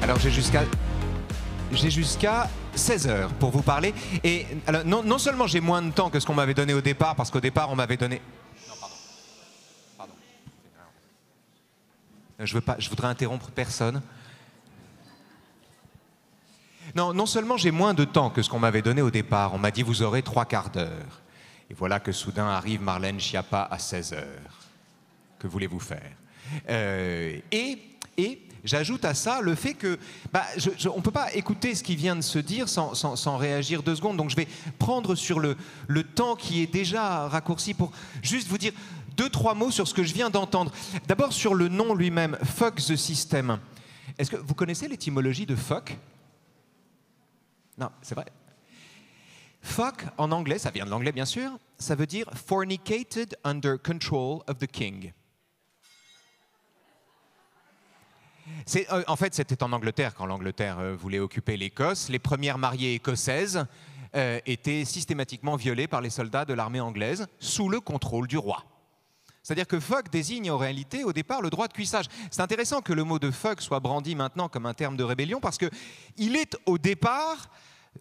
Alors j'ai jusqu'à j'ai jusqu'à 16 heures pour vous parler. Et non seulement j'ai moins de temps que ce qu'on m'avait donné au départ, parce qu'au départ on m'avait donné Je veux pas, je voudrais interrompre personne. Non, non seulement j'ai moins de temps que ce qu'on m'avait donné au départ, on m'a dit vous aurez trois quarts d'heure. Et voilà que soudain arrive Marlène Chiappa à 16 heures. Que voulez-vous faire euh, Et, et j'ajoute à ça le fait que bah, on ne peut pas écouter ce qui vient de se dire sans, sans, sans réagir deux secondes. Donc je vais prendre sur le, le temps qui est déjà raccourci pour juste vous dire deux, trois mots sur ce que je viens d'entendre. D'abord sur le nom lui-même, Fuck the System. Est-ce que vous connaissez l'étymologie de fuck Non, c'est vrai. Fuck, en anglais, ça vient de l'anglais bien sûr, ça veut dire fornicated under control of the king. Euh, en fait, c'était en Angleterre, quand l'Angleterre euh, voulait occuper l'Écosse. Les premières mariées écossaises euh, étaient systématiquement violées par les soldats de l'armée anglaise sous le contrôle du roi. C'est-à-dire que fuck désigne en réalité au départ le droit de cuissage. C'est intéressant que le mot de fuck soit brandi maintenant comme un terme de rébellion parce qu'il est au départ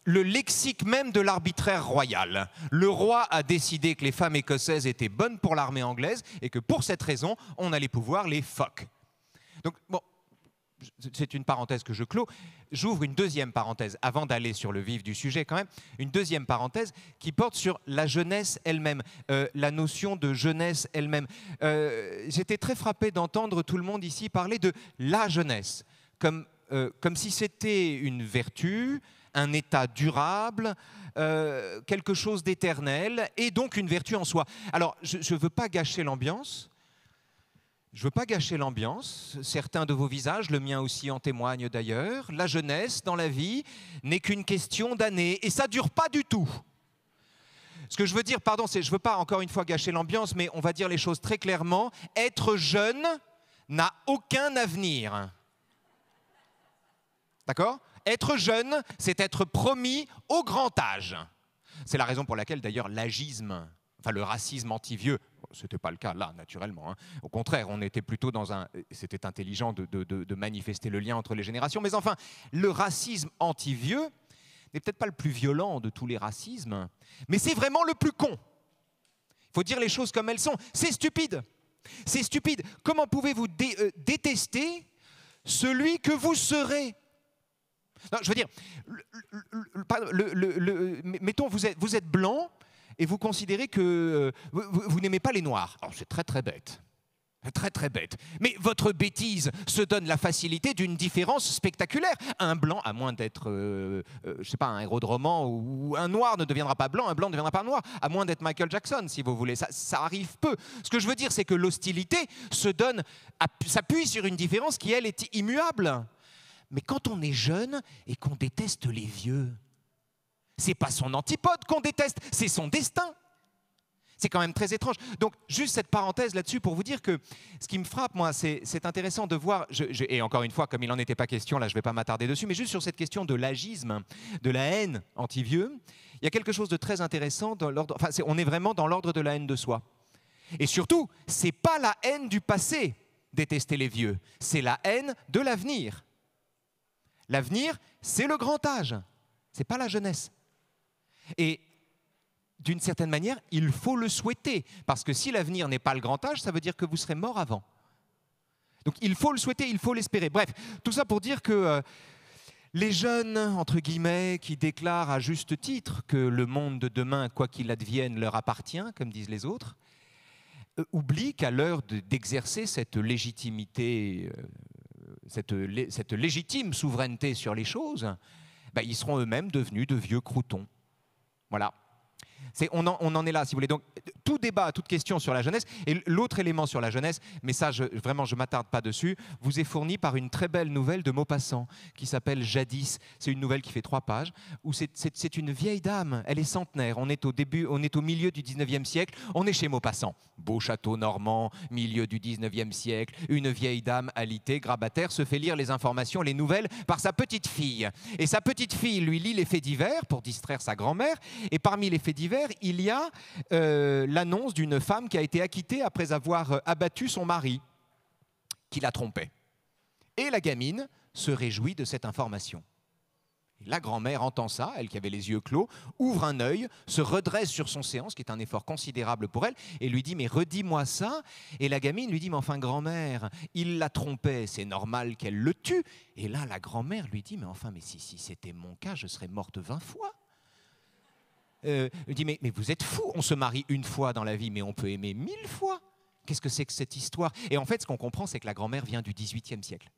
le lexique même de l'arbitraire royal. Le roi a décidé que les femmes écossaises étaient bonnes pour l'armée anglaise et que pour cette raison, on allait pouvoir les fuck. Donc, bon, c'est une parenthèse que je clôt. J'ouvre une deuxième parenthèse, avant d'aller sur le vif du sujet quand même, une deuxième parenthèse qui porte sur la jeunesse elle-même, euh, la notion de jeunesse elle-même. Euh, j'étais très frappé d'entendre tout le monde ici parler de la jeunesse, comme, euh, comme si c'était une vertu, un état durable, quelque chose d'éternel, et donc une vertu en soi. Alors, je ne veux pas gâcher l'ambiance, je ne veux pas gâcher l'ambiance. Certains de vos visages, le mien aussi en témoigne d'ailleurs. La jeunesse dans la vie n'est qu'une question d'années et ça dure pas du tout. Ce que je veux dire, pardon, c'est je ne veux pas encore une fois gâcher l'ambiance, mais on va dire les choses très clairement. Être jeune n'a aucun avenir. D'accord Être jeune, c'est être promis au grand âge. C'est la raison pour laquelle d'ailleurs l'agisme enfin le racisme anti-vieux, n'était pas le cas là, naturellement. Hein. Au contraire, on était plutôt dans un. C'était intelligent de, manifester le lien entre les générations. Mais enfin, le racisme anti-vieux n'est peut-être pas le plus violent de tous les racismes, mais c'est vraiment le plus con. Il faut dire les choses comme elles sont. C'est stupide. C'est stupide. Comment pouvez-vous euh, détester celui que vous serez Je veux dire, mettons, vous êtes, vous êtes blanc, et vous considérez que euh, vous, n'aimez pas les noirs. Alors oh, c'est très très bête. Très très bête. Mais votre bêtise se donne la facilité d'une différence spectaculaire. Un blanc, à moins d'être, euh, euh, je sais pas, un héros de roman, ou un noir ne deviendra pas blanc, un blanc ne deviendra pas noir, à moins d'être Michael Jackson, si vous voulez. Ça, ça arrive peu. Ce que je veux dire, c'est que l'hostilité se donne, s'appuie sur une différence qui, elle, est immuable. Mais quand on est jeune et qu'on déteste les vieux, c'est pas son antipode qu'on déteste, c'est son destin. C'est quand même très étrange. Donc, juste cette parenthèse là-dessus pour vous dire que ce qui me frappe, moi, c'est intéressant de voir, et encore une fois, comme il n'en était pas question, là, je ne vais pas m'attarder dessus, mais juste sur cette question de l'agisme, de la haine anti-vieux, il y a quelque chose de très intéressant. Dans enfin, on est vraiment dans l'ordre de la haine de soi. Et surtout, c'est pas la haine du passé, détester les vieux, c'est la haine de l'avenir. L'avenir, c'est le grand âge, c'est pas la jeunesse. Et d'une certaine manière, il faut le souhaiter, parce que si l'avenir n'est pas le grand âge, ça veut dire que vous serez mort avant. Donc il faut le souhaiter, il faut l'espérer. Bref, tout ça pour dire que euh, les jeunes, entre guillemets, qui déclarent à juste titre que le monde de demain, quoi qu'il advienne, leur appartient, comme disent les autres, euh, oublient qu'à l'heure d'exercer cette légitimité, euh, cette, légitime souveraineté sur les choses, bah, ils seront eux-mêmes devenus de vieux croutons. Voilà on, en, est là, si vous voulez. Donc, tout débat, toute question sur la jeunesse. Et l'autre élément sur la jeunesse, mais ça, vraiment, je m'attarde pas dessus, vous est fourni par une très belle nouvelle de Maupassant qui s'appelle Jadis. C'est une nouvelle qui fait trois pages, où c'est, une vieille dame, elle est centenaire. On est au début, on est au milieu du 19e siècle, on est chez Maupassant. Beau château normand, milieu du 19e siècle, une vieille dame alitée, grabataire, se fait lire les informations, les nouvelles par sa petite fille. Et sa petite fille lui lit les faits divers pour distraire sa grand-mère. Et parmi les faits divers, il y a euh, l'annonce d'une femme qui a été acquittée après avoir euh, abattu son mari, qui la trompait. Et la gamine se réjouit de cette information. La grand-mère entend ça, elle qui avait les yeux clos, ouvre un œil, se redresse sur son séance, qui est un effort considérable pour elle, et lui dit Mais redis-moi ça. Et la gamine lui dit Mais enfin, grand-mère, il la trompait, c'est normal qu'elle le tue. Et là, la grand-mère lui dit Mais enfin, mais si, si c'était mon cas, je serais morte vingt fois euh, dit mais, mais vous êtes fou, on se marie une fois dans la vie, mais on peut aimer mille fois. Qu'est-ce que c'est que cette histoire Et en fait, ce qu'on comprend, c'est que la grand-mère vient du XVIIIe siècle.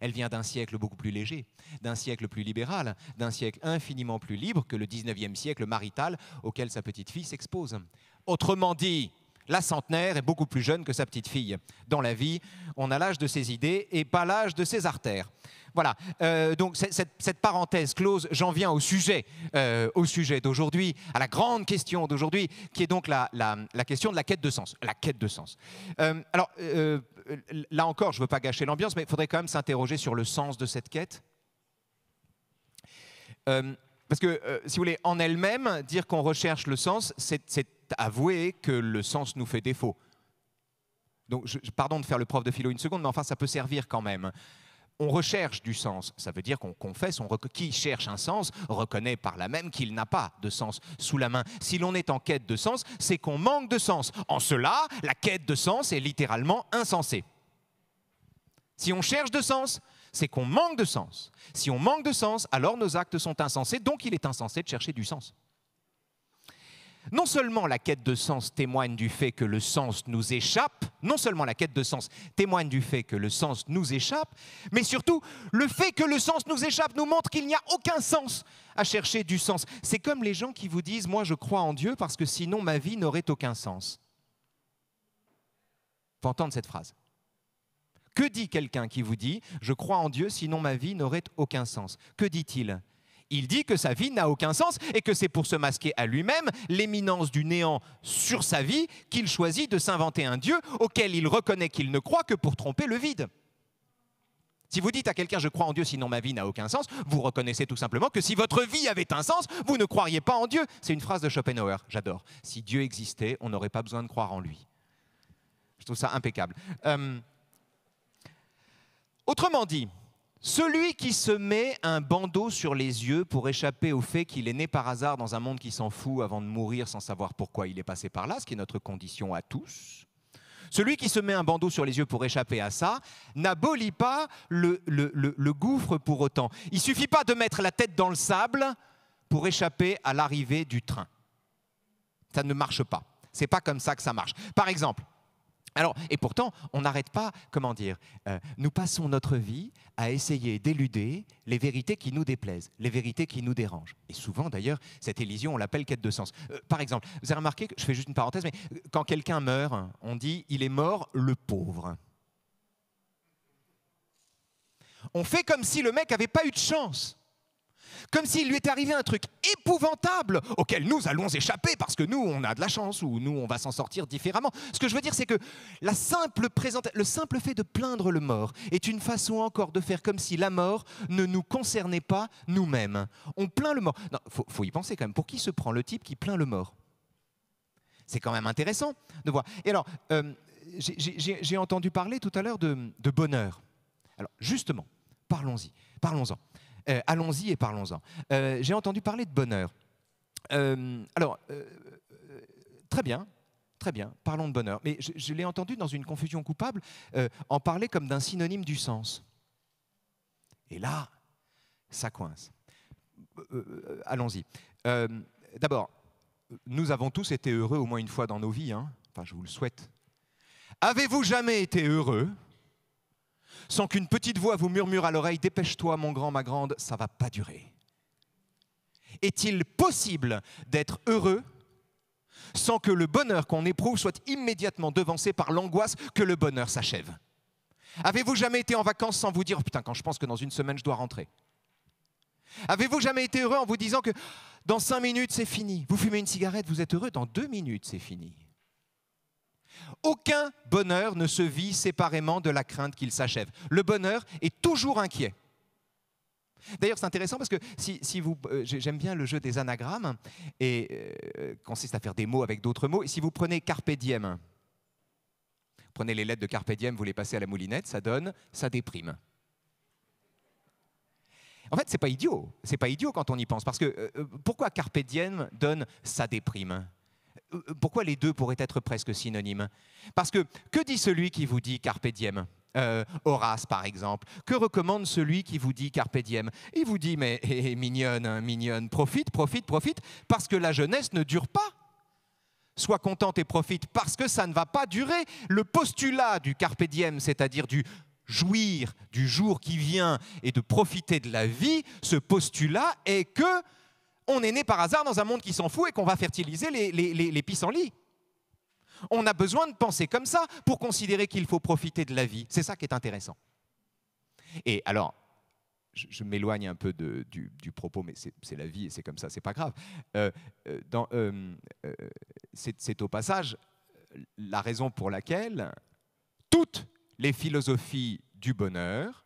Elle vient d'un siècle beaucoup plus léger, d'un siècle plus libéral, d'un siècle infiniment plus libre que le 19e siècle marital auquel sa petite fille s'expose. Autrement dit, la centenaire est beaucoup plus jeune que sa petite fille. Dans la vie, on a l'âge de ses idées et pas l'âge de ses artères. Voilà. Euh, donc cette, parenthèse close, j'en viens au sujet, euh, au sujet d'aujourd'hui, à la grande question d'aujourd'hui, qui est donc la, question de la quête de sens. La quête de sens. Euh, alors là encore, je ne veux pas gâcher l'ambiance, mais il faudrait quand même s'interroger sur le sens de cette quête. parce que, si vous voulez, en elle-même, dire qu'on recherche le sens, c'est avouer que le sens nous fait défaut. Donc, pardon de faire le prof de philo une seconde, mais enfin, ça peut servir quand même on recherche du sens. Ça veut dire qu'on confesse, on qui cherche un sens reconnaît par là même qu'il n'a pas de sens sous la main. Si l'on est en quête de sens, c'est qu'on manque de sens. En cela, la quête de sens est littéralement insensée. Si on cherche de sens, c'est qu'on manque de sens. Si on manque de sens, alors nos actes sont insensés, donc il est insensé de chercher du sens non seulement la quête de sens témoigne du fait que le sens nous échappe, non seulement la quête de sens témoigne du fait que le sens nous échappe, mais surtout le fait que le sens nous échappe nous montre qu'il n'y a aucun sens à chercher du sens. C'est comme les gens qui vous disent ⁇ moi je crois en Dieu parce que sinon ma vie n'aurait aucun sens ⁇ Faut entendre cette phrase. Que dit quelqu'un qui vous dit ⁇ je crois en Dieu sinon ma vie n'aurait aucun sens ⁇ Que dit-il il dit que sa vie n'a aucun sens et que c'est pour se masquer à lui-même l'éminence du néant sur sa vie qu'il choisit de s'inventer un Dieu auquel il reconnaît qu'il ne croit que pour tromper le vide. Si vous dites à quelqu'un je crois en Dieu sinon ma vie n'a aucun sens, vous reconnaissez tout simplement que si votre vie avait un sens, vous ne croiriez pas en Dieu. C'est une phrase de Schopenhauer, j'adore. Si Dieu existait, on n'aurait pas besoin de croire en lui. Je trouve ça impeccable. Euh, autrement dit, celui qui se met un bandeau sur les yeux pour échapper au fait qu'il est né par hasard dans un monde qui s'en fout avant de mourir sans savoir pourquoi il est passé par là, ce qui est notre condition à tous, celui qui se met un bandeau sur les yeux pour échapper à ça n'abolit pas le, gouffre pour autant. Il suffit pas de mettre la tête dans le sable pour échapper à l'arrivée du train. Ça ne marche pas. C'est pas comme ça que ça marche. Par exemple, et pourtant, on n'arrête pas, comment dire, euh, nous passons notre vie à essayer d'éluder les vérités qui nous déplaisent, les vérités qui nous dérangent. Et souvent, d'ailleurs, cette élision, on l'appelle quête de sens. Euh, par exemple, vous avez remarqué, je fais juste une parenthèse, mais euh, quand quelqu'un meurt, on dit il est mort le pauvre. On fait comme si le mec n'avait pas eu de chance. Comme s'il lui était arrivé un truc épouvantable auquel nous allons échapper parce que nous, on a de la chance ou nous, on va s'en sortir différemment. Ce que je veux dire, c'est que le simple fait de plaindre le mort est une façon encore de faire comme si la mort ne nous concernait pas nous-mêmes. On plaint le mort. Il faut, y penser quand même. Pour qui se prend le type qui plaint le mort C'est quand même intéressant de voir. Et alors, euh, j'ai entendu parler tout à l'heure de, de bonheur. Alors, justement, parlons-y, parlons-en. Euh, allons-y et parlons-en. Euh, j'ai entendu parler de bonheur. Euh, alors, très bien, Très bien, parlons de bonheur. Mais je, l'ai entendu dans une confusion coupable en parler comme d'un synonyme du sens. Et là, ça coince. Allons-y. D'abord, nous avons tous été heureux au moins une fois dans nos vies. Hein. Enfin, je vous le souhaite. Avez-vous jamais été heureux sans qu'une petite voix vous murmure à l'oreille, Dépêche-toi mon grand, ma grande, ça va pas durer. Est-il possible d'être heureux sans que le bonheur qu'on éprouve soit immédiatement devancé par l'angoisse que le bonheur s'achève Avez-vous jamais été en vacances sans vous dire Putain, quand je pense que dans une semaine, je dois rentrer Avez-vous jamais été heureux en vous disant que dans cinq minutes, c'est fini Vous fumez une cigarette, vous êtes heureux, dans deux minutes, c'est fini aucun bonheur ne se vit séparément de la crainte qu'il s'achève. Le bonheur est toujours inquiet. D'ailleurs, c'est intéressant parce que si, vous, euh, j'aime bien le jeu des anagrammes et euh, consiste à faire des mots avec d'autres mots. Et si vous prenez carpe diem, prenez les lettres de carpe vous les passez à la moulinette, ça donne, ça déprime. En fait, c'est pas idiot. C'est pas idiot quand on y pense parce que euh, pourquoi carpe donne ça déprime euh, euh, pourquoi les deux pourraient être presque synonymes Parce que que dit celui qui vous dit carpe diem euh, Horace, par exemple. Que recommande celui qui vous dit carpe diem Il vous dit mais eh, eh, mignonne, hein, mignonne, profite, profite, profite, parce que la jeunesse ne dure pas. Sois contente et profite, parce que ça ne va pas durer. Le postulat du carpe diem, c'est-à-dire du jouir du jour qui vient et de profiter de la vie, ce postulat est que on est né par hasard dans un monde qui s'en fout et qu'on va fertiliser les, pissenlits. On a besoin de penser comme ça pour considérer qu'il faut profiter de la vie. C'est ça qui est intéressant. Et alors, je, m'éloigne un peu du, propos, mais c'est la vie et c'est comme ça, c'est pas grave. Euh, euh, euh, c'est au passage la raison pour laquelle toutes les philosophies du bonheur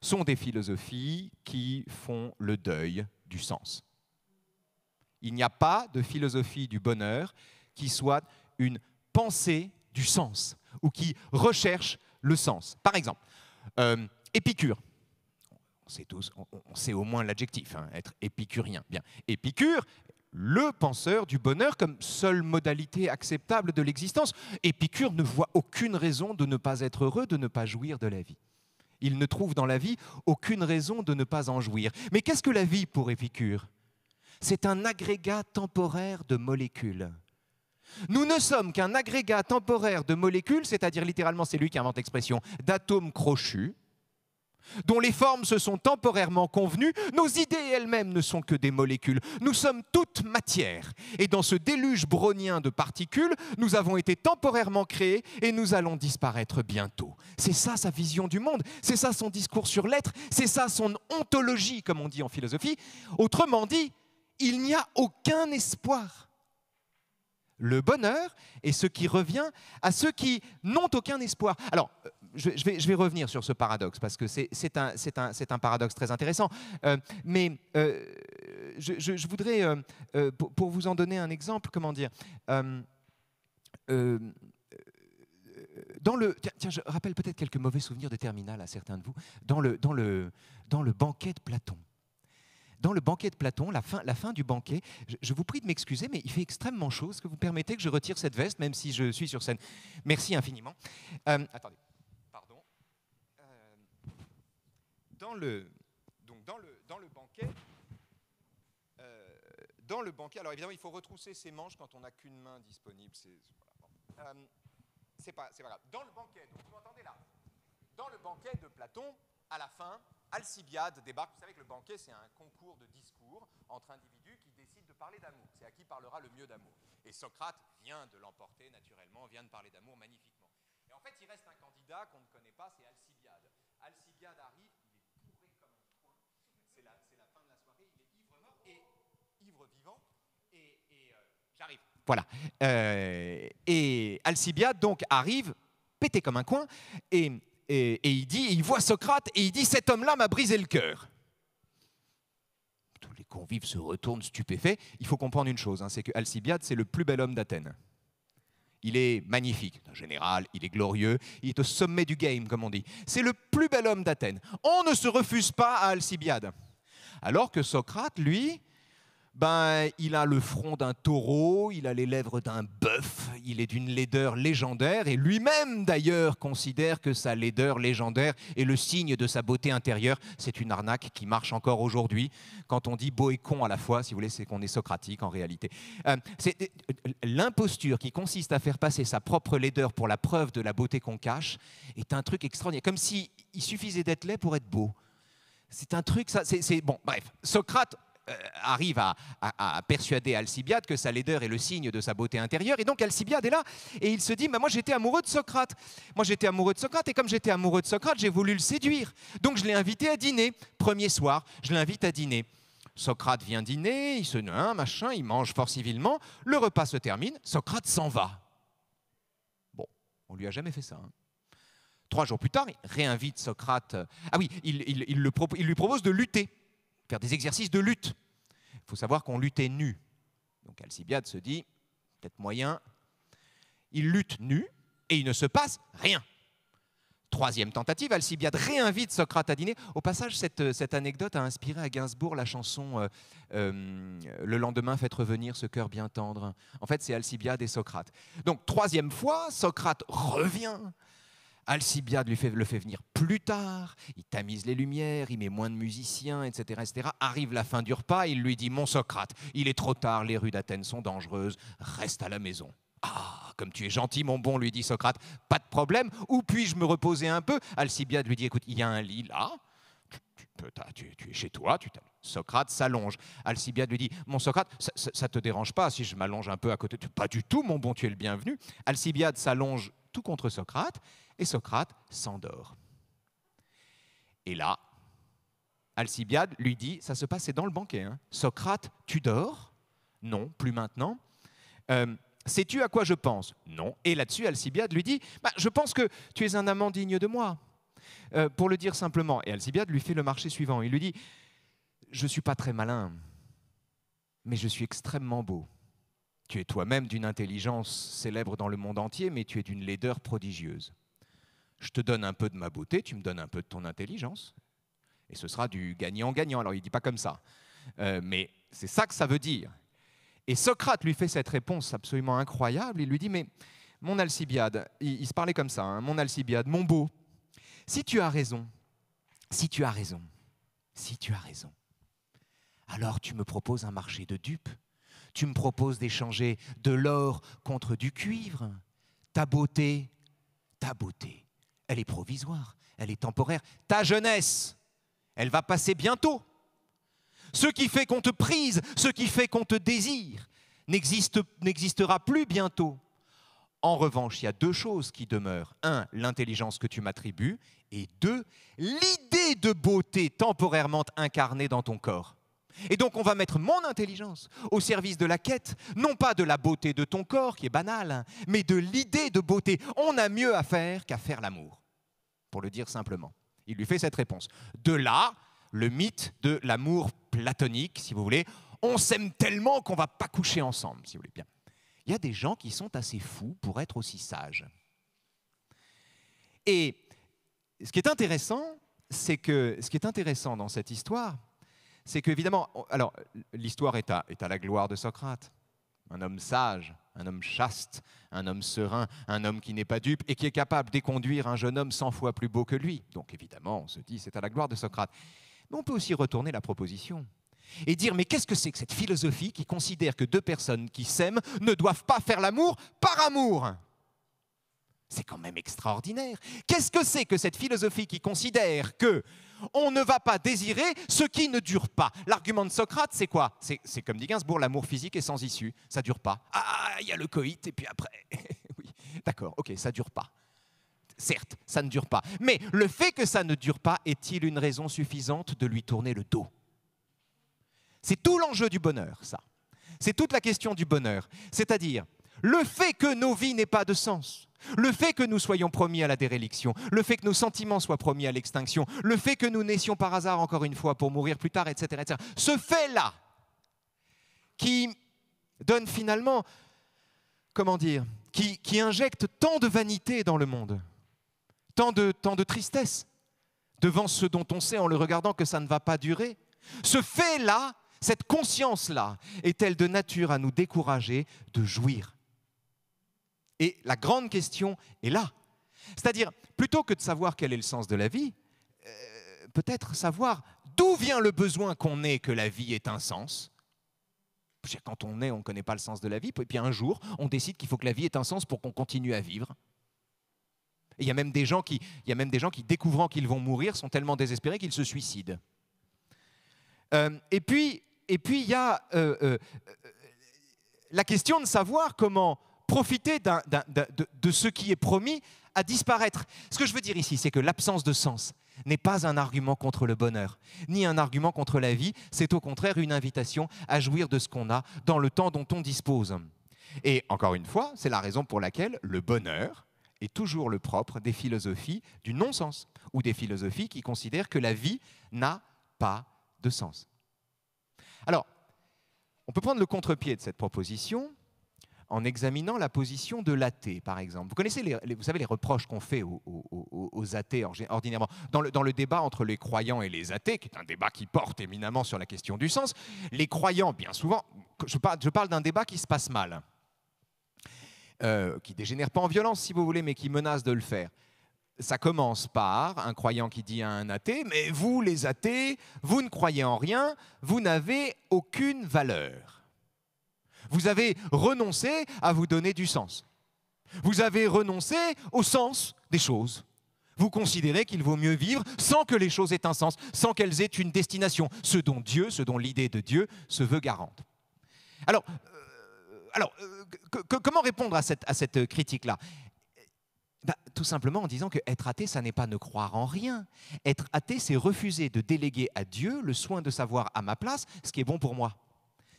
sont des philosophies qui font le deuil du sens. Il n'y a pas de philosophie du bonheur qui soit une pensée du sens ou qui recherche le sens. Par exemple, euh, Épicure. On sait tous, on, sait au moins l'adjectif, hein, être épicurien. Bien, Épicure, le penseur du bonheur comme seule modalité acceptable de l'existence. Épicure ne voit aucune raison de ne pas être heureux, de ne pas jouir de la vie. Il ne trouve dans la vie aucune raison de ne pas en jouir. Mais qu'est-ce que la vie pour Épicure c'est un agrégat temporaire de molécules. Nous ne sommes qu'un agrégat temporaire de molécules, c'est-à-dire littéralement, c'est lui qui invente l'expression, d'atomes crochus, dont les formes se sont temporairement convenues, nos idées elles-mêmes ne sont que des molécules. Nous sommes toute matière. Et dans ce déluge brownien de particules, nous avons été temporairement créés et nous allons disparaître bientôt. C'est ça sa vision du monde, c'est ça son discours sur l'être, c'est ça son ontologie, comme on dit en philosophie. Autrement dit, il n'y a aucun espoir. Le bonheur est ce qui revient à ceux qui n'ont aucun espoir. Alors, euh, je, vais, revenir sur ce paradoxe, parce que c'est un, paradoxe très intéressant. Euh, mais euh, je, voudrais, pour, vous en donner un exemple, comment dire dans le, je rappelle peut-être quelques mauvais souvenirs de Terminal à certains de vous, dans le, dans le, dans le banquet de Platon dans le banquet de Platon, la fin, la fin du banquet. Je, vous prie de m'excuser, mais il fait extrêmement chaud. Est-ce que vous permettez que je retire cette veste, même si je suis sur scène Merci infiniment. Euh, attendez, pardon. Euh, dans, le, donc dans, le, dans le banquet, euh, dans le banquet, alors évidemment, il faut retrousser ses manches quand on n'a qu'une main disponible. C'est pas, grave. Dans le banquet, vous m'entendez là Dans le banquet de Platon, à la fin, Alcibiade débarque. Vous savez que le banquet, c'est un concours de discours entre individus qui décident de parler d'amour. C'est à qui parlera le mieux d'amour. Et Socrate vient de l'emporter, naturellement, vient de parler d'amour magnifiquement. Et en fait, il reste un candidat qu'on ne connaît pas, c'est Alcibiade. Alcibiade arrive, il est bourré comme un coin. C'est la, fin de la soirée, il est ivre mort et ivre vivant. Et, euh, j'arrive. Voilà. Euh, et Alcibiade, donc, arrive pété comme un coin. Et et, il dit, il voit Socrate et il dit Cet homme-là m'a brisé le cœur. Tous les convives se retournent stupéfaits. Il faut comprendre une chose hein, c'est que Alcibiade, c'est le plus bel homme d'Athènes. Il est magnifique, en général, il est glorieux, il est au sommet du game, comme on dit. C'est le plus bel homme d'Athènes. On ne se refuse pas à Alcibiade. Alors que Socrate, lui, ben, il a le front d'un taureau, il a les lèvres d'un bœuf, il est d'une laideur légendaire, et lui-même d'ailleurs considère que sa laideur légendaire est le signe de sa beauté intérieure. C'est une arnaque qui marche encore aujourd'hui. Quand on dit beau et con à la fois, si vous voulez, c'est qu'on est socratique en réalité. Euh, c'est euh, l'imposture qui consiste à faire passer sa propre laideur pour la preuve de la beauté qu'on cache est un truc extraordinaire, comme si il suffisait d'être laid pour être beau. C'est un truc, ça, c'est bon. Bref, Socrate, euh, arrive à, persuader Alcibiade que sa laideur est le signe de sa beauté intérieure. Et donc Alcibiade est là et il se dit mais bah, Moi j'étais amoureux de Socrate. Moi j'étais amoureux de Socrate et comme j'étais amoureux de Socrate, j'ai voulu le séduire. Donc je l'ai invité à dîner. Premier soir, je l'invite à dîner. Socrate vient dîner, il se un hein, machin, il mange fort civilement. Le repas se termine, Socrate s'en va. Bon, on lui a jamais fait ça. Hein. Trois jours plus tard, il réinvite Socrate. Euh, ah oui, il, il lui propose de lutter faire des exercices de lutte. Il faut savoir qu'on luttait nu. Donc Alcibiade se dit, peut-être moyen, il lutte nu et il ne se passe rien. Troisième tentative, Alcibiade réinvite Socrate à dîner. Au passage, cette, euh, anecdote a inspiré à Gainsbourg la chanson euh, euh, Le lendemain, faites revenir ce cœur bien tendre. En fait, c'est Alcibiade et Socrate. Donc, troisième fois, Socrate revient Alcibiade lui fait, le fait venir plus tard, il tamise les lumières, il met moins de musiciens, etc., etc. Arrive la fin du repas, il lui dit Mon Socrate, il est trop tard, les rues d'Athènes sont dangereuses, reste à la maison. Ah, comme tu es gentil, mon bon, lui dit Socrate, pas de problème, où puis-je me reposer un peu Alcibiade lui dit Écoute, il y a un lit là, tu, es chez toi, tu Socrate s'allonge. Alcibiade lui dit Mon Socrate, ça, ne te dérange pas si je m'allonge un peu à côté Pas du tout, mon bon, tu es le bienvenu. Alcibiade s'allonge tout contre Socrate et Socrate s'endort. Et là, Alcibiade lui dit, ça se passait dans le banquet, hein. Socrate, tu dors Non, plus maintenant. Euh, sais-tu à quoi je pense Non. Et là-dessus, Alcibiade lui dit, bah, je pense que tu es un amant digne de moi. Euh, pour le dire simplement, et Alcibiade lui fait le marché suivant, il lui dit, je ne suis pas très malin, mais je suis extrêmement beau. Tu es toi-même d'une intelligence célèbre dans le monde entier, mais tu es d'une laideur prodigieuse je te donne un peu de ma beauté, tu me donnes un peu de ton intelligence, et ce sera du gagnant-gagnant. Alors il ne dit pas comme ça, euh, mais c'est ça que ça veut dire. Et Socrate lui fait cette réponse absolument incroyable, il lui dit, mais mon Alcibiade, il, se parlait comme ça, hein, mon Alcibiade, mon beau, si tu as raison, si tu as raison, si tu as raison, alors tu me proposes un marché de dupes, tu me proposes d'échanger de l'or contre du cuivre, ta beauté, ta beauté elle est provisoire, elle est temporaire. Ta jeunesse, elle va passer bientôt. Ce qui fait qu'on te prise, ce qui fait qu'on te désire, n'existera plus bientôt. En revanche, il y a deux choses qui demeurent. Un, l'intelligence que tu m'attribues, et deux, l'idée de beauté temporairement incarnée dans ton corps. Et donc on va mettre mon intelligence au service de la quête, non pas de la beauté de ton corps, qui est banale, hein, mais de l'idée de beauté. On a mieux à faire qu'à faire l'amour pour le dire simplement. Il lui fait cette réponse. De là, le mythe de l'amour platonique, si vous voulez. On s'aime tellement qu'on va pas coucher ensemble, si vous voulez bien. Il y a des gens qui sont assez fous pour être aussi sages. Et ce qui est intéressant, c'est que ce qui est intéressant dans cette histoire, c'est qu'évidemment, alors l'histoire est à la gloire de Socrate, un homme sage, un homme chaste, un homme serein, un homme qui n'est pas dupe et qui est capable d'éconduire un jeune homme cent fois plus beau que lui. Donc évidemment, on se dit, c'est à la gloire de Socrate. Mais on peut aussi retourner la proposition et dire, mais qu'est-ce que c'est que cette philosophie qui considère que deux personnes qui s'aiment ne doivent pas faire l'amour par amour c'est quand même extraordinaire. Qu'est-ce que c'est que cette philosophie qui considère que on ne va pas désirer ce qui ne dure pas L'argument de Socrate, c'est quoi c'est, comme dit Gainsbourg, l'amour physique est sans issue, ça dure pas. Ah, il y a le coït et puis après. oui, d'accord, ok, ça dure pas. Certes, ça ne dure pas. Mais le fait que ça ne dure pas est-il une raison suffisante de lui tourner le dos C'est tout l'enjeu du bonheur, ça. C'est toute la question du bonheur. C'est-à-dire, le fait que nos vies n'aient pas de sens, le fait que nous soyons promis à la déréliction, le fait que nos sentiments soient promis à l'extinction, le fait que nous naissions par hasard encore une fois pour mourir plus tard, etc. etc. ce fait-là qui donne finalement, comment dire, qui, qui, injecte tant de vanité dans le monde, tant de, tant de tristesse devant ce dont on sait en le regardant que ça ne va pas durer. Ce fait-là, cette conscience-là, est-elle de nature à nous décourager de jouir et la grande question est là. C'est-à-dire, plutôt que de savoir quel est le sens de la vie, euh, peut-être savoir d'où vient le besoin qu'on ait que la vie ait un sens. Quand on est, on ne connaît pas le sens de la vie, et puis un jour, on décide qu'il faut que la vie ait un sens pour qu'on continue à vivre. Il y, a même des gens qui, il y a même des gens qui, découvrant qu'ils vont mourir, sont tellement désespérés qu'ils se suicident. Euh, et, puis, et puis, il y a euh, la question de savoir comment profiter de, de ce qui est promis à disparaître. Ce que je veux dire ici, c'est que l'absence de sens n'est pas un argument contre le bonheur, ni un argument contre la vie, c'est au contraire une invitation à jouir de ce qu'on a dans le temps dont on dispose. Et encore une fois, c'est la raison pour laquelle le bonheur est toujours le propre des philosophies du non-sens, ou des philosophies qui considèrent que la vie n'a pas de sens. Alors, on peut prendre le contre-pied de cette proposition en examinant la position de l'athée, par exemple. Vous connaissez, les, vous savez, les reproches qu'on fait aux, athées ordinairement. Dans le, débat entre les croyants et les athées, qui est un débat qui porte éminemment sur la question du sens, les croyants, bien souvent, je parle, d'un débat qui se passe mal, euh, qui dégénère pas en violence, si vous voulez, mais qui menace de le faire ça commence par un croyant qui dit à un athée, mais vous les athées, vous ne croyez en rien, vous n'avez aucune valeur. Vous avez renoncé à vous donner du sens. Vous avez renoncé au sens des choses. Vous considérez qu'il vaut mieux vivre sans que les choses aient un sens, sans qu'elles aient une destination, ce dont Dieu, ce dont l'idée de Dieu se veut garante. Alors, euh, alors euh, comment répondre à cette, critique-là bah, tout simplement en disant que être athée, ça n'est pas ne croire en rien. Être athée, c'est refuser de déléguer à Dieu le soin de savoir à ma place ce qui est bon pour moi.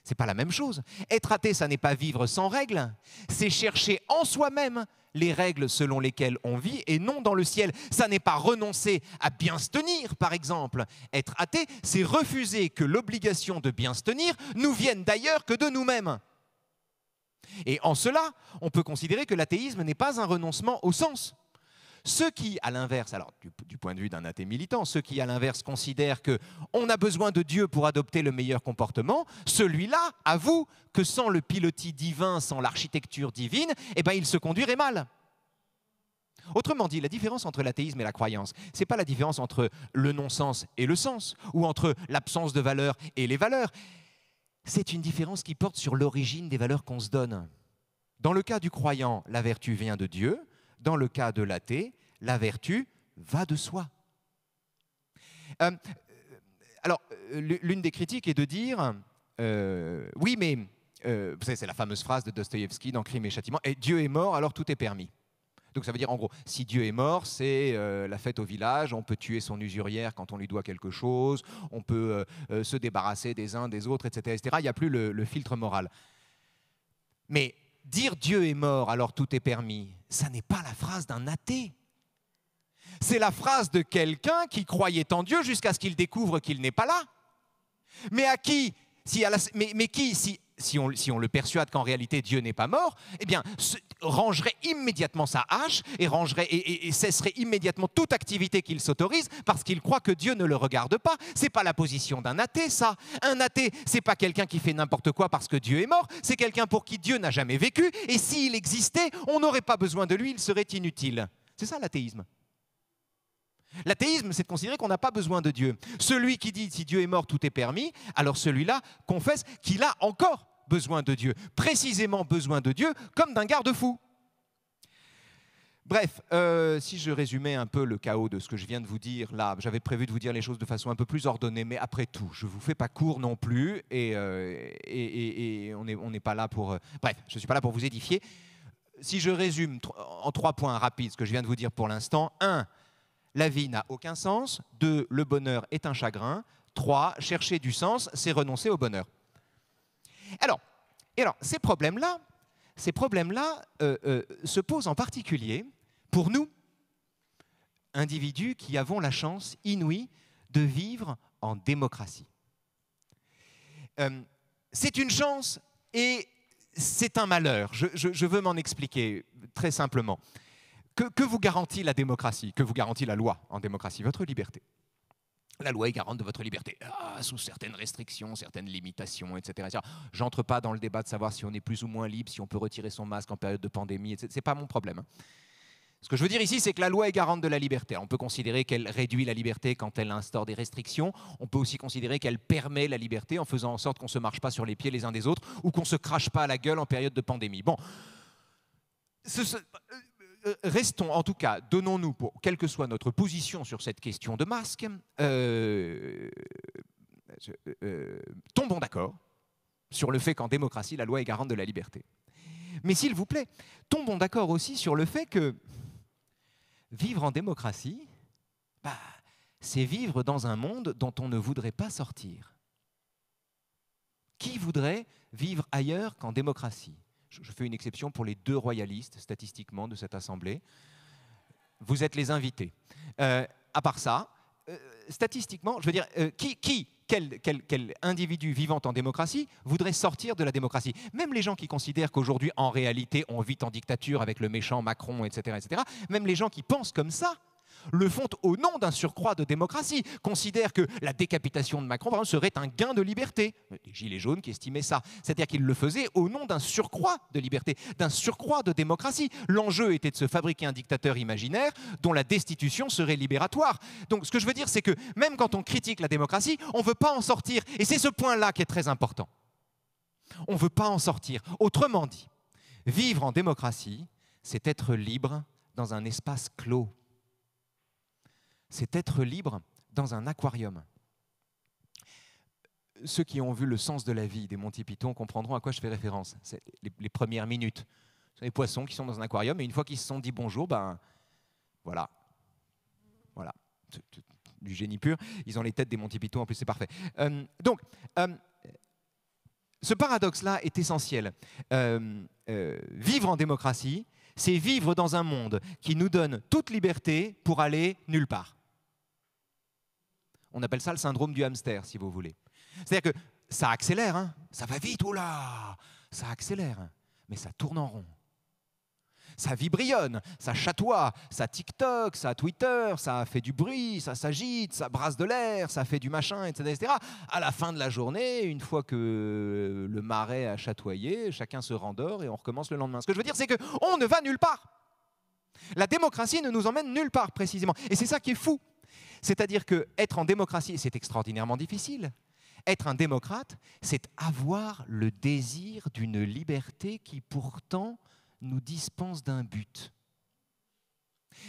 C'est pas la même chose. Être athée, ça n'est pas vivre sans règles, c'est chercher en soi-même les règles selon lesquelles on vit et non dans le ciel. Ça n'est pas renoncer à bien se tenir, par exemple. Être athée, c'est refuser que l'obligation de bien se tenir nous vienne d'ailleurs que de nous-mêmes. Et en cela, on peut considérer que l'athéisme n'est pas un renoncement au sens. Ceux qui, à l'inverse, alors du, point de vue d'un athée militant, ceux qui, à l'inverse, considèrent que on a besoin de Dieu pour adopter le meilleur comportement, celui-là avoue que sans le pilotis divin, sans l'architecture divine, eh ben, il se conduirait mal. Autrement dit, la différence entre l'athéisme et la croyance, ce n'est pas la différence entre le non-sens et le sens, ou entre l'absence de valeur et les valeurs. C'est une différence qui porte sur l'origine des valeurs qu'on se donne. Dans le cas du croyant, la vertu vient de Dieu dans le cas de l'athée, la vertu va de soi. Euh, euh, alors, euh, l'une des critiques est de dire, oui, mais, vous savez, c'est la fameuse phrase de Dostoïevski dans Crime et Châtiment, et Dieu est mort, alors tout est permis. Donc ça veut dire en gros, si Dieu est mort, c'est la fête au village, on peut tuer son usurière quand on lui doit quelque chose, on peut se débarrasser des uns des autres, etc. Il n'y a plus le, le, filtre moral. Mais Dire Dieu est mort, alors tout est permis, ça n'est pas la phrase d'un athée. C'est la phrase de quelqu'un qui croyait en Dieu jusqu'à ce qu'il découvre qu'il n'est pas là. Mais à qui, si mais, qui, si on, le persuade qu'en réalité Dieu n'est pas mort, eh bien, rangerait immédiatement sa hache et, cesserait immédiatement toute activité qu'il s'autorise parce qu'il croit que Dieu ne le regarde pas. Ce n'est pas la position d'un athée, ça. Un athée, n'est pas quelqu'un qui fait n'importe quoi parce que Dieu est mort, c'est quelqu'un pour qui Dieu n'a jamais vécu, et s'il existait, on n'aurait pas besoin de lui, il serait inutile. C'est ça l'athéisme. L'athéisme, c'est de considérer qu'on n'a pas besoin de Dieu. Celui qui dit si Dieu est mort, tout est permis, alors celui-là confesse qu'il a encore besoin de Dieu, précisément besoin de Dieu, comme d'un garde-fou. Bref, euh, si je résumais un peu le chaos de ce que je viens de vous dire là, j'avais prévu de vous dire les choses de façon un peu plus ordonnée, mais après tout, je ne vous fais pas court non plus, et, euh, on n'est pas là pour... Euh, bref, je ne suis pas là pour vous édifier. Si je résume en trois points rapides ce que je viens de vous dire pour l'instant, un, la vie n'a aucun sens. Deux, Le bonheur est un chagrin. 3. Chercher du sens, c'est renoncer au bonheur. Alors, alors ces problèmes-là, ces problèmes-là euh, euh, se posent en particulier pour nous, individus qui avons la chance inouïe de vivre en démocratie. Euh, c'est une chance et c'est un malheur. je veux m'en expliquer très simplement que, vous garantit la démocratie Que vous garantit la loi en démocratie Votre liberté. La loi est garante de votre liberté, ah, sous certaines restrictions, certaines limitations, etc. J'entre pas dans le débat de savoir si on est plus ou moins libre, si on peut retirer son masque en période de pandémie, etc. C'est pas mon problème. Hein. Ce que je veux dire ici, c'est que la loi est garante de la liberté. On peut considérer qu'elle réduit la liberté quand elle instaure des restrictions. On peut aussi considérer qu'elle permet la liberté en faisant en sorte qu'on ne se marche pas sur les pieds les uns des autres ou qu'on ne se crache pas à la gueule en période de pandémie. Bon. ce, euh, restons, en tout cas, donnons-nous, pour, quelle que soit notre position sur cette question de masque, euh, euh, tombons d'accord sur le fait qu'en démocratie, la loi est garante de la liberté. Mais s'il vous plaît, tombons d'accord aussi sur le fait que vivre en démocratie, bah, c'est vivre dans un monde dont on ne voudrait pas sortir. Qui voudrait vivre ailleurs qu'en démocratie je fais une exception pour les deux royalistes statistiquement de cette assemblée. Vous êtes les invités. Euh, à part ça, euh, statistiquement, je veux dire, euh, qui, qui quel, quel, individu vivant en démocratie voudrait sortir de la démocratie Même les gens qui considèrent qu'aujourd'hui, en réalité, on vit en dictature avec le méchant Macron, etc., etc., même les gens qui pensent comme ça, le font au nom d'un surcroît de démocratie, considèrent que la décapitation de Macron serait un gain de liberté. Les Gilets jaunes qui estimaient ça. C'est-à-dire qu'ils le faisaient au nom d'un surcroît de liberté, d'un surcroît de démocratie. L'enjeu était de se fabriquer un dictateur imaginaire dont la destitution serait libératoire. Donc ce que je veux dire, c'est que même quand on critique la démocratie, on ne veut pas en sortir. Et c'est ce point-là qui est très important. On ne veut pas en sortir. Autrement dit, vivre en démocratie, c'est être libre dans un espace clos c'est être libre dans un aquarium. Ceux qui ont vu le sens de la vie des Monty Python comprendront à quoi je fais référence. C'est les, premières minutes. Ce sont les poissons qui sont dans un aquarium et une fois qu'ils se sont dit bonjour, ben voilà. Voilà. Du génie pur. Ils ont les têtes des Monty Python, en plus c'est parfait. Euh, donc, euh, ce paradoxe-là est essentiel. Euh, vivre en démocratie, c'est vivre dans un monde qui nous donne toute liberté pour aller nulle part. On appelle ça le syndrome du hamster, si vous voulez. C'est-à-dire que ça accélère, hein. ça va vite, oula, oh ça accélère, hein. mais ça tourne en rond ça vibrionne, ça chatoie, ça TikTok, ça Twitter, ça fait du bruit, ça s'agite, ça brasse de l'air, ça fait du machin, etc., etc. À la fin de la journée, une fois que le marais a chatoyé, chacun se rendort et on recommence le lendemain. Ce que je veux dire, c'est qu'on ne va nulle part. La démocratie ne nous emmène nulle part précisément. Et c'est ça qui est fou. C'est-à-dire que être en démocratie, c'est extraordinairement difficile. Être un démocrate, c'est avoir le désir d'une liberté qui pourtant nous dispense d'un but.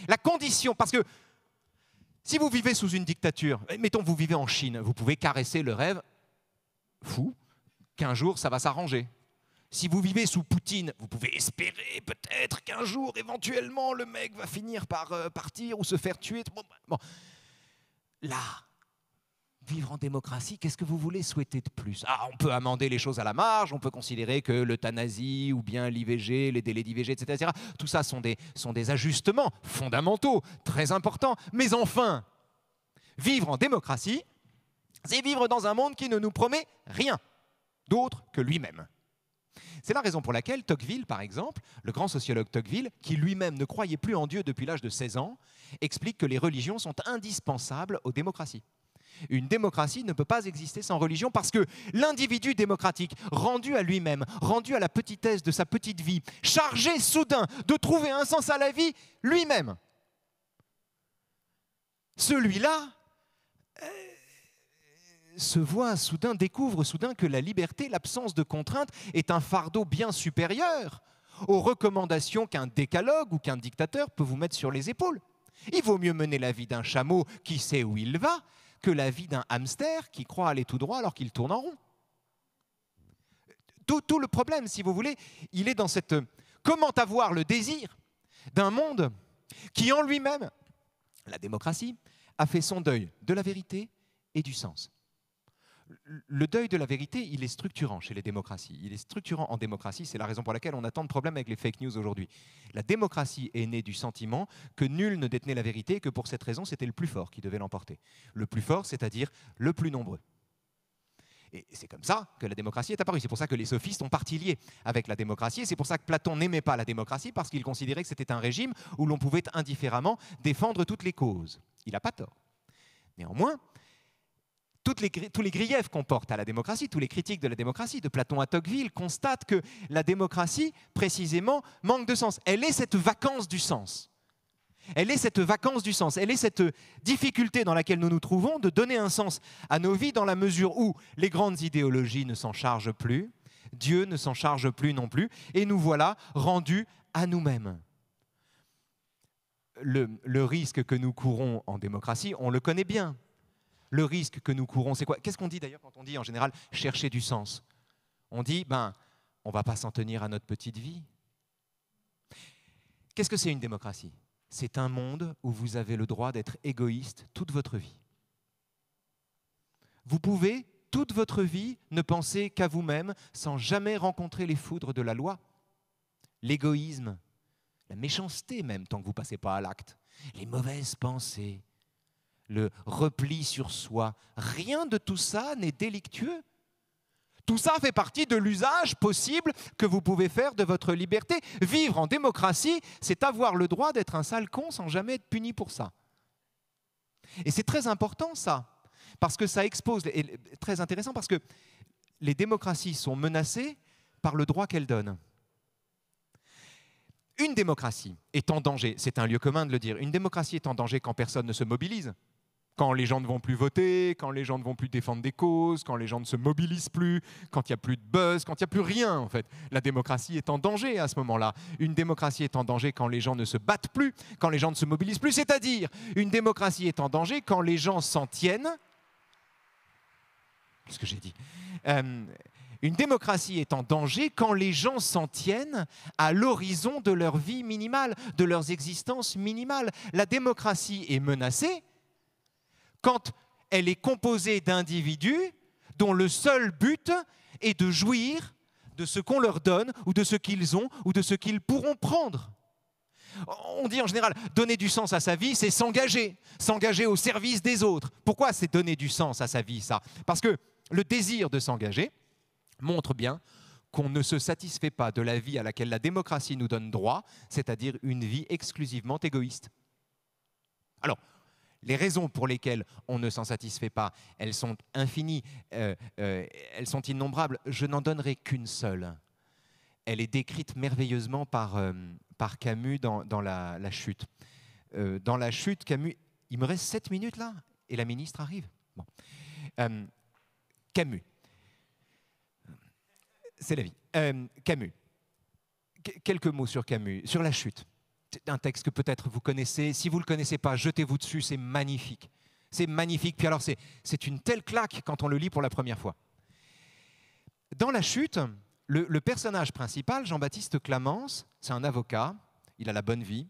La condition, parce que si vous vivez sous une dictature, eh, mettons vous vivez en Chine, vous pouvez caresser le rêve fou qu'un jour ça va s'arranger. Si vous vivez sous Poutine, vous pouvez espérer peut-être qu'un jour, éventuellement, le mec va finir par euh, partir ou se faire tuer. Là, vivre en démocratie, qu'est-ce que vous voulez souhaiter de plus Ah, on peut amender les choses à la marge, on peut considérer que l'euthanasie ou bien l'IVG, les délais d'IVG, etc., tout ça sont des, sont des ajustements fondamentaux, très importants. Mais enfin, vivre en démocratie, c'est vivre dans un monde qui ne nous promet rien d'autre que lui-même. C'est la raison pour laquelle Tocqueville, par exemple, le grand sociologue Tocqueville, qui lui-même ne croyait plus en Dieu depuis l'âge de 16 ans, explique que les religions sont indispensables aux démocraties. Une démocratie ne peut pas exister sans religion parce que l'individu démocratique, rendu à lui-même, rendu à la petitesse de sa petite vie, chargé soudain de trouver un sens à la vie lui-même, celui-là euh, se voit soudain, découvre soudain que la liberté, l'absence de contrainte est un fardeau bien supérieur aux recommandations qu'un décalogue ou qu'un dictateur peut vous mettre sur les épaules. Il vaut mieux mener la vie d'un chameau qui sait où il va que la vie d'un hamster qui croit aller tout droit alors qu'il tourne en rond. Tout, tout, le problème, si vous voulez, il est dans cette... Euh, comment avoir le désir d'un monde qui en lui-même, la démocratie, a fait son deuil de la vérité et du sens le deuil de la vérité, il est structurant chez les démocraties. Il est structurant en démocratie. C'est la raison pour laquelle on a tant de problèmes avec les fake news aujourd'hui. La démocratie est née du sentiment que nul ne détenait la vérité et que pour cette raison, c'était le plus fort qui devait l'emporter. Le plus fort, c'est-à-dire le plus nombreux. Et c'est comme ça que la démocratie est apparue. C'est pour ça que les sophistes ont parti liés avec la démocratie. C'est pour ça que Platon n'aimait pas la démocratie parce qu'il considérait que c'était un régime où l'on pouvait indifféremment défendre toutes les causes. Il n'a pas tort. Néanmoins, tous les griefs qu'on porte à la démocratie, tous les critiques de la démocratie, de Platon à Tocqueville, constatent que la démocratie, précisément, manque de sens. Elle est cette vacance du sens. Elle est cette vacance du sens, elle est cette difficulté dans laquelle nous nous trouvons de donner un sens à nos vies dans la mesure où les grandes idéologies ne s'en chargent plus, Dieu ne s'en charge plus non plus, et nous voilà rendus à nous-mêmes. le, risque que nous courons en démocratie, on le connaît bien le risque que nous courons, c'est quoi Qu'est-ce qu'on dit d'ailleurs quand on dit en général chercher du sens On dit, ben, on va pas s'en tenir à notre petite vie. Qu'est-ce que c'est une démocratie C'est un monde où vous avez le droit d'être égoïste toute votre vie. Vous pouvez toute votre vie ne penser qu'à vous-même sans jamais rencontrer les foudres de la loi, l'égoïsme, la méchanceté même tant que vous passez pas à l'acte, les mauvaises pensées, le repli sur soi. Rien de tout ça n'est délictueux. Tout ça fait partie de l'usage possible que vous pouvez faire de votre liberté. Vivre en démocratie, c'est avoir le droit d'être un sale con sans jamais être puni pour ça. Et c'est très important ça, parce que ça expose, et très intéressant, parce que les démocraties sont menacées par le droit qu'elles donnent. Une démocratie est en danger, c'est un lieu commun de le dire, une démocratie est en danger quand personne ne se mobilise quand les gens ne vont plus voter, quand les gens ne vont plus défendre des causes, quand les gens ne se mobilisent plus, quand il n'y a plus de buzz, quand il n'y a plus rien en fait. La démocratie est en danger à ce moment-là. Une démocratie est en danger quand les gens ne se battent plus, quand les gens ne se mobilisent plus, c'est-à-dire une démocratie est en danger quand les gens s'en tiennent. ce que j'ai dit euh, Une démocratie est en danger quand les gens s'en tiennent à l'horizon de leur vie minimale, de leurs existences minimales. La démocratie est menacée quand elle est composée d'individus dont le seul but est de jouir de ce qu'on leur donne ou de ce qu'ils ont ou de ce qu'ils pourront prendre. On dit en général, donner du sens à sa vie, c'est s'engager, s'engager au service des autres. Pourquoi c'est donner du sens à sa vie, ça Parce que le désir de s'engager montre bien qu'on ne se satisfait pas de la vie à laquelle la démocratie nous donne droit, c'est-à-dire une vie exclusivement égoïste. Alors, les raisons pour lesquelles on ne s'en satisfait pas, elles sont infinies, euh, euh, elles sont innombrables. Je n'en donnerai qu'une seule. Elle est décrite merveilleusement par, euh, par Camus dans, la, chute. dans la chute, Camus, il me reste sept minutes là, et la ministre arrive. Camus. C'est la vie. Camus. quelques mots sur Camus, sur la chute un texte que peut-être vous connaissez. Si vous ne le connaissez pas, jetez-vous dessus, c'est magnifique. C'est magnifique. Puis alors, c'est une telle claque quand on le lit pour la première fois. Dans La Chute, le, personnage principal, Jean-Baptiste Clamence, c'est un avocat, il a la bonne vie,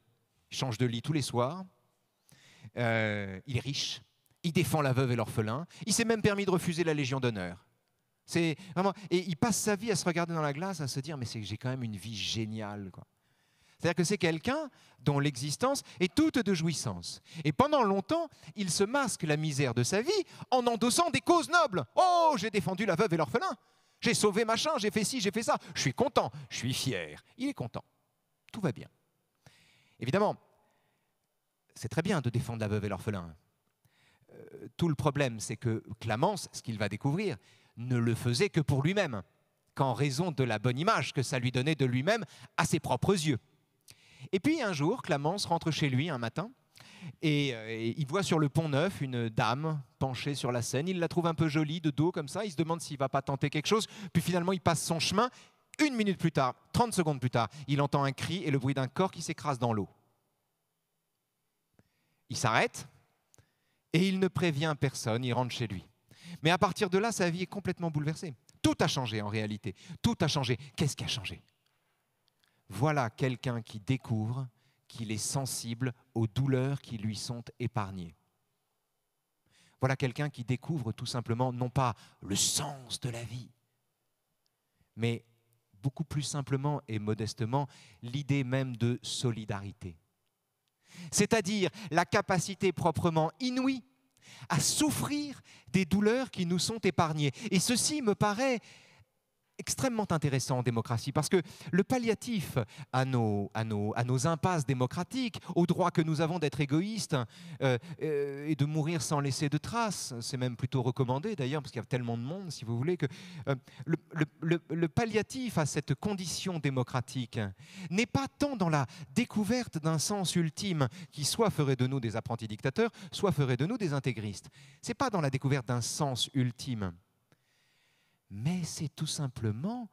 il change de lit tous les soirs, euh, il est riche, il défend la veuve et l'orphelin, il s'est même permis de refuser la Légion d'honneur. C'est et il passe sa vie à se regarder dans la glace, à se dire mais j'ai quand même une vie géniale. Quoi. C'est-à-dire que c'est quelqu'un dont l'existence est toute de jouissance. Et pendant longtemps, il se masque la misère de sa vie en endossant des causes nobles. Oh, j'ai défendu la veuve et l'orphelin. J'ai sauvé machin, j'ai fait ci, j'ai fait ça. Je suis content, je suis fier. Il est content. Tout va bien. Évidemment, c'est très bien de défendre la veuve et l'orphelin. Euh, tout le problème, c'est que Clamence, ce qu'il va découvrir, ne le faisait que pour lui-même, qu'en raison de la bonne image que ça lui donnait de lui-même à ses propres yeux. Et puis un jour, Clamence rentre chez lui un matin euh, et, il voit sur le pont neuf une dame penchée sur la Seine. Il la trouve un peu jolie, de dos comme ça. Il se demande s'il va pas tenter quelque chose. Puis finalement, il passe son chemin. Une minute plus tard, 30 secondes plus tard, il entend un cri et le bruit d'un corps qui s'écrase dans l'eau. Il s'arrête et il ne prévient personne, il rentre chez lui. Mais à partir de là, sa vie est complètement bouleversée. Tout a changé en réalité. Tout a changé. Qu'est-ce qui a changé voilà quelqu'un qui découvre qu'il est sensible aux douleurs qui lui sont épargnées. Voilà quelqu'un qui découvre tout simplement non pas le sens de la vie, mais beaucoup plus simplement et modestement l'idée même de solidarité. C'est-à-dire la capacité proprement inouïe à souffrir des douleurs qui nous sont épargnées. Et ceci me paraît extrêmement intéressant en démocratie, parce que le palliatif à nos, impasses démocratiques, au droit que nous avons d'être égoïstes euh, euh, et de mourir sans laisser de traces, c'est même plutôt recommandé d'ailleurs, parce qu'il y a tellement de monde, si vous voulez, que euh, le, palliatif à cette condition démocratique n'est pas tant dans la découverte d'un sens ultime qui soit ferait de nous des apprentis dictateurs, soit ferait de nous des intégristes. Ce n'est pas dans la découverte d'un sens ultime mais c'est tout simplement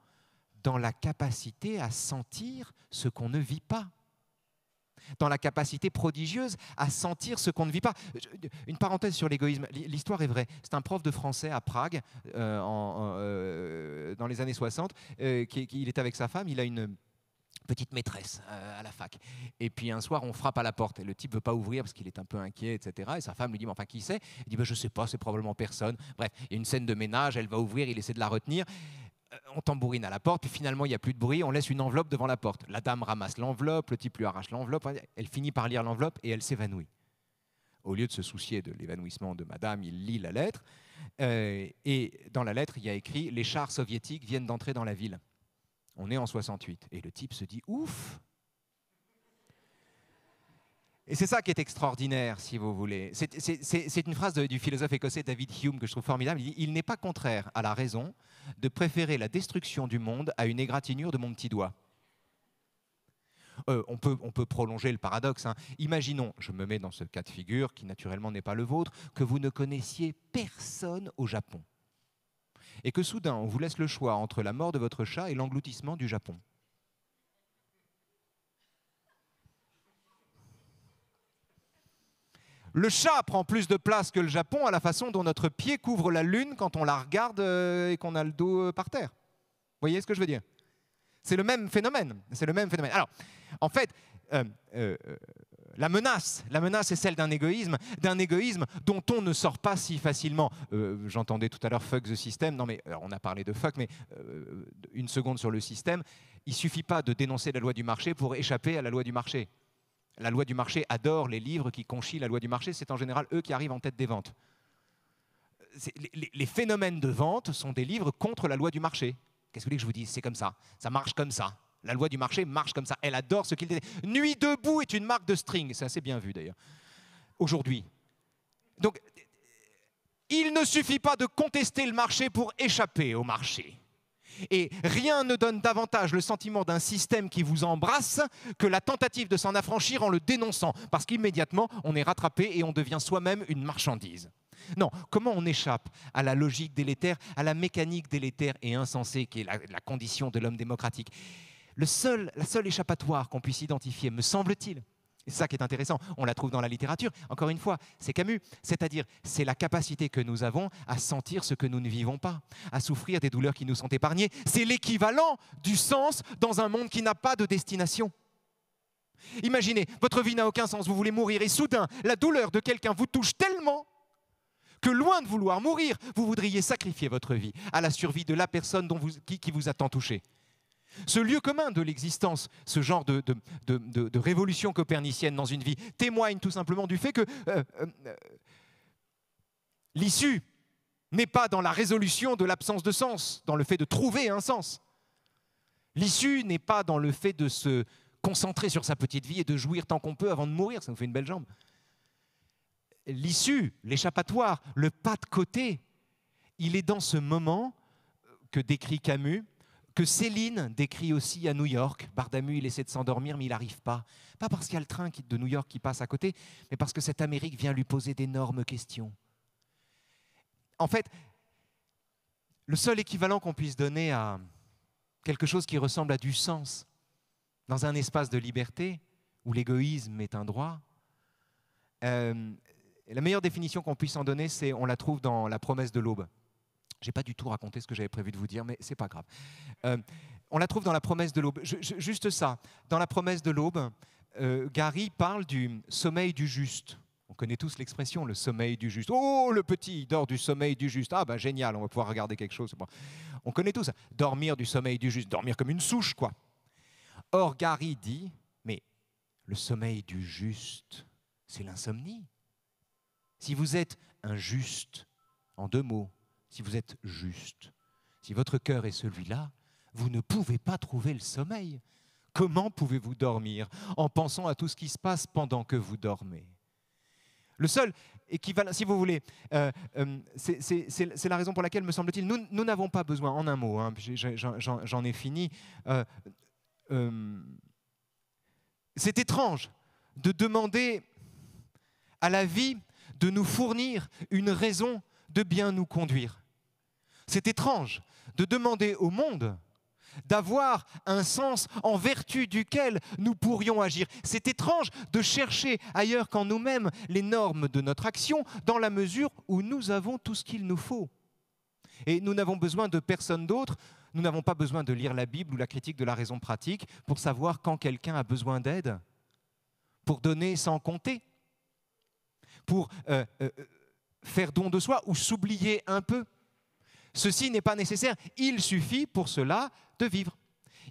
dans la capacité à sentir ce qu'on ne vit pas, dans la capacité prodigieuse à sentir ce qu'on ne vit pas. Une parenthèse sur l'égoïsme, l'histoire est vraie. C'est un prof de français à Prague euh, en, euh, dans les années 60, euh, qui, il est avec sa femme, il a une petite maîtresse euh, à la fac. Et puis un soir, on frappe à la porte. Et le type veut pas ouvrir parce qu'il est un peu inquiet, etc. Et sa femme lui dit, mais enfin, qui c'est Il dit, ben, je sais pas, c'est probablement personne. Bref, il y a une scène de ménage, elle va ouvrir, il essaie de la retenir. Euh, on tambourine à la porte, puis finalement, il n'y a plus de bruit, on laisse une enveloppe devant la porte. La dame ramasse l'enveloppe, le type lui arrache l'enveloppe, elle finit par lire l'enveloppe et elle s'évanouit. Au lieu de se soucier de l'évanouissement de madame, il lit la lettre. Euh, et dans la lettre, il y a écrit, les chars soviétiques viennent d'entrer dans la ville. On est en 68. Et le type se dit ouf et c'est ça qui est extraordinaire, si vous voulez. C'est une phrase du philosophe écossais David Hume que je trouve formidable. Il dit Il n'est pas contraire à la raison de préférer la destruction du monde à une égratignure de mon petit doigt. Euh, on, peut, prolonger le paradoxe. Hein. Imaginons, je me mets dans ce cas de figure qui naturellement n'est pas le vôtre, que vous ne connaissiez personne au Japon et que soudain on vous laisse le choix entre la mort de votre chat et l'engloutissement du Japon. Le chat prend plus de place que le Japon à la façon dont notre pied couvre la lune quand on la regarde euh, et qu'on a le dos euh, par terre. Vous voyez ce que je veux dire C'est le même phénomène. C'est le même phénomène. Alors, en fait, euh, la menace, la menace est celle d'un égoïsme, d'un égoïsme dont on ne sort pas si facilement. Euh, j'entendais tout à l'heure fuck the system. Non mais euh, on a parlé de fuck, mais euh, une seconde sur le système. Il suffit pas de dénoncer la loi du marché pour échapper à la loi du marché. La loi du marché adore les livres qui conchient la loi du marché. C'est en général eux qui arrivent en tête des ventes. Les, les phénomènes de vente sont des livres contre la loi du marché. Qu'est-ce que vous voulez que je vous dis? C'est comme ça. Ça marche comme ça. La loi du marché marche comme ça. Elle adore ce qu'il dit. Nuit debout est une marque de string. C'est assez bien vu d'ailleurs. Aujourd'hui. Donc, il ne suffit pas de contester le marché pour échapper au marché. Et rien ne donne davantage le sentiment d'un système qui vous embrasse que la tentative de s'en affranchir en le dénonçant, parce qu'immédiatement on est rattrapé et on devient soi-même une marchandise. Non, comment on échappe à la logique délétère, à la mécanique délétère et insensée qui est la condition de l'homme démocratique la seule échappatoire qu'on puisse identifier, me semble-t-il, c'est ça qui est intéressant, on la trouve dans la littérature, encore une fois, c'est Camus, c'est-à-dire c'est la capacité que nous avons à sentir ce que nous ne vivons pas, à souffrir des douleurs qui nous sont épargnées. C'est l'équivalent du sens dans un monde qui n'a pas de destination. Imaginez, votre vie n'a aucun sens, vous voulez mourir et soudain, la douleur de quelqu'un vous touche tellement que loin de vouloir mourir, vous voudriez sacrifier votre vie à la survie de la personne qui, qui vous a tant touché. Ce lieu commun de l'existence, ce genre de, révolution copernicienne dans une vie, témoigne tout simplement du fait que euh, euh, euh, l'issue n'est pas dans la résolution de l'absence de sens, dans le fait de trouver un sens. L'issue n'est pas dans le fait de se concentrer sur sa petite vie et de jouir tant qu'on peut avant de mourir, ça nous fait une belle jambe. L'issue, l'échappatoire, le pas de côté, il est dans ce moment que décrit Camus, que Céline décrit aussi à New York. Bardamu, il essaie de s'endormir, mais il n'arrive pas. Pas parce qu'il y a le train de New York qui passe à côté, mais parce que cette Amérique vient lui poser d'énormes questions. En fait, le seul équivalent qu'on puisse donner à quelque chose qui ressemble à du sens dans un espace de liberté, où l'égoïsme est un droit, euh, la meilleure définition qu'on puisse en donner, c'est on la trouve dans La promesse de l'aube j'ai pas du tout raconté ce que j'avais prévu de vous dire, mais c'est pas grave. Euh, on la trouve dans la promesse de l'aube. juste ça, dans la promesse de l'aube, euh, Gary parle du sommeil du juste. On connaît tous l'expression, le sommeil du juste. Oh, le petit, il dort du sommeil du juste. Ah, bah génial, on va pouvoir regarder quelque chose. On connaît tous ça. Dormir du sommeil du juste, dormir comme une souche, quoi. Or, Gary dit, mais le sommeil du juste, c'est l'insomnie. Si vous êtes injuste, en deux mots, si vous êtes juste, si votre cœur est celui-là, vous ne pouvez pas trouver le sommeil. Comment pouvez-vous dormir en pensant à tout ce qui se passe pendant que vous dormez Le seul équivalent, si vous voulez, euh, euh, c'est la raison pour laquelle, me semble-t-il, nous n'avons pas besoin, en un mot, hein, j'en ai, fini, euh, c'est étrange de demander à la vie de nous fournir une raison de bien nous conduire. C'est étrange de demander au monde d'avoir un sens en vertu duquel nous pourrions agir. C'est étrange de chercher ailleurs qu'en nous-mêmes les normes de notre action dans la mesure où nous avons tout ce qu'il nous faut. Et nous n'avons besoin de personne d'autre, nous n'avons pas besoin de lire la Bible ou la critique de la raison pratique pour savoir quand quelqu'un a besoin d'aide, pour donner sans compter, pour euh, euh, euh, faire don de soi ou s'oublier un peu. Ceci n'est pas nécessaire. Il suffit pour cela de vivre.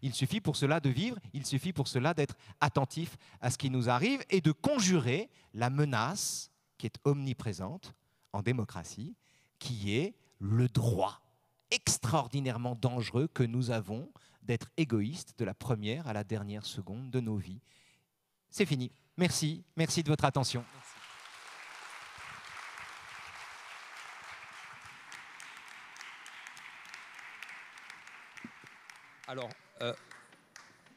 Il suffit pour cela de vivre, il suffit pour cela d'être attentif à ce qui nous arrive et de conjurer la menace qui est omniprésente en démocratie, qui est le droit extraordinairement dangereux que nous avons d'être égoïstes de la première à la dernière seconde de nos vies. C'est fini. Merci, merci de votre attention. Alors, euh,